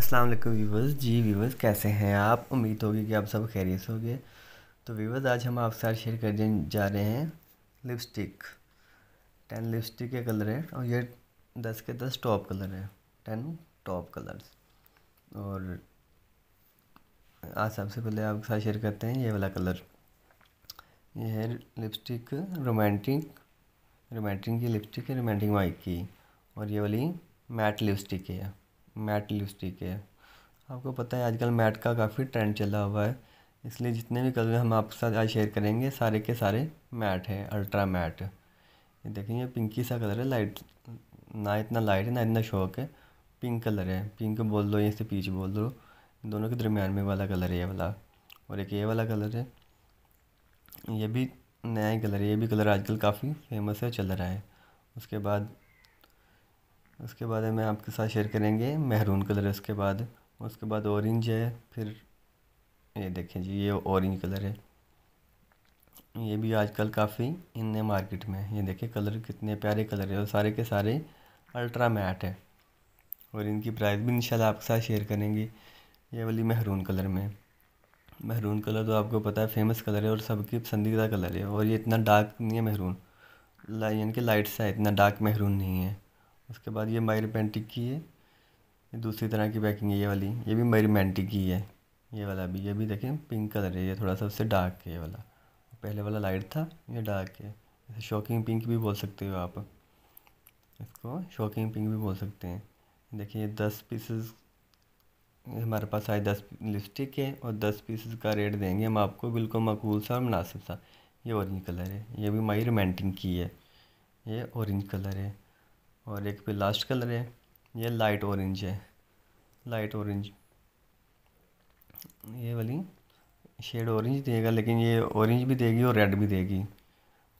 अस्सलाम वालेकुम व्यूवर्स जी व्यूवर्स कैसे हैं आप उम्मीद होगी कि आप सब खैरियत हो गए तो व्यूवर्स आज हम आपके साथ शेयर करने जा रहे हैं लिपस्टिक टेन लिपस्टिक के कलर है और ये दस के दस टॉप कलर है टेन टॉप कलर्स और आज सबसे पहले आपके साथ शेयर करते हैं ये वाला कलर ये है लिपस्टिक रोमांटिक रोमांटिक की लिपस्टिक है रोमांटिक वाइक की और ये वाली मैट लिपस्टिक है मैट लिपस्टिक है आपको पता है आजकल मैट का काफ़ी ट्रेंड चला हुआ है इसलिए जितने भी कलर हम आपके साथ आज शेयर करेंगे सारे के सारे मैट हैं अल्ट्रा मैट ये देखेंगे पिंकी सा कलर है लाइट ना इतना लाइट है ना इतना शौक है पिंक कलर है पिंक बोल दो या इसे पीच बोल दो दोनों के दरमियान में वाला कलर है ये वाला और एक ये वाला कलर है ये भी नया ही कलर है ये भी कलर आजकल काफ़ी फेमस है चल रहा है उसके बाद उसके बाद हमें आपके साथ शेयर करेंगे महरून कलर उसके बाद उसके बाद ऑरेंज है फिर ये देखें जी ये ऑरेंज कलर है ये भी आजकल काफ़ी इन मार्केट में ये देखें कलर कितने प्यारे कलर है और सारे के सारे अल्ट्रा मैट है और इनकी प्राइस भी इंशाल्लाह आपके साथ शेयर करेंगे ये वाली महरून कलर में महरून कलर तो आपको पता है फेमस कलर है और सबकी पसंदीदा कलर है और ये इतना डार्क नहीं है महरून यानी कि लाइट सा है इतना डार्क महरून नहीं है उसके बाद ये पेंटिक की है ये दूसरी तरह की पैकिंग है ये वाली ये भी मायरमेंटिक की है ये वाला भी ये भी देखें पिंक कलर है ये थोड़ा सा उससे डार्क है ये वाला पहले वाला लाइट था ये डार्क है इसे शॉकिंग पिंक भी बोल सकते हो आप इसको शॉकिंग पिंक भी बोल सकते हैं देखिए ये दस पीसेस हमारे पास आए दस लिपस्टिक है और दस पीसेस का रेट देंगे हम आपको बिल्कुल मकबूल सा और मुनासिब सा ये ऑरेंज कलर है ये भी माई रोमांटिक की है ये ऑरेंज कलर है और एक पे लास्ट कलर है ये लाइट ऑरेंज है लाइट ऑरेंज ये वाली शेड ऑरेंज देगा लेकिन ये ऑरेंज भी देगी और रेड भी देगी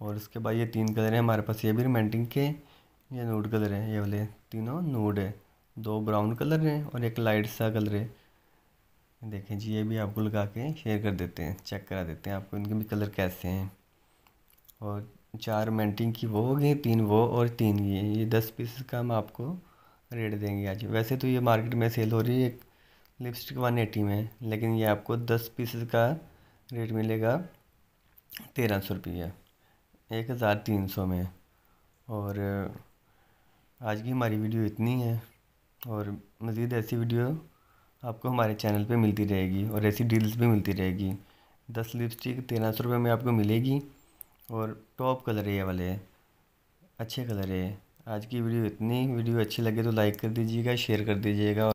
और उसके बाद ये तीन कलर हैं हमारे पास ये भी रिमेंटिंग के ये नूड कलर है ये वाले तीनों नूड है दो ब्राउन कलर हैं और एक लाइट सा कलर है देखें जी ये भी आपको लगा के शेयर कर देते हैं चेक करा देते हैं आपको इनके भी कलर कैसे हैं और चार मेंटिंग की वो हो गई तीन वो और तीन ये ये दस पीसेस का हम आपको रेट देंगे आज वैसे तो ये मार्केट में सेल हो रही है एक लिपस्टिक वन एटी में लेकिन ये आपको दस पीसेस का रेट मिलेगा तेरह सौ रुपया एक हज़ार तीन सौ में और आज की हमारी वीडियो इतनी है और मज़ीद ऐसी वीडियो आपको हमारे चैनल पे मिलती रहेगी और ऐसी डील्स भी मिलती रहेगी दस लिपस्टिक तेरह सौ रुपये में आपको मिलेगी और टॉप कलर है ये वाले अच्छे कलर है आज की वीडियो इतनी वीडियो अच्छी लगे तो लाइक कर दीजिएगा शेयर कर दीजिएगा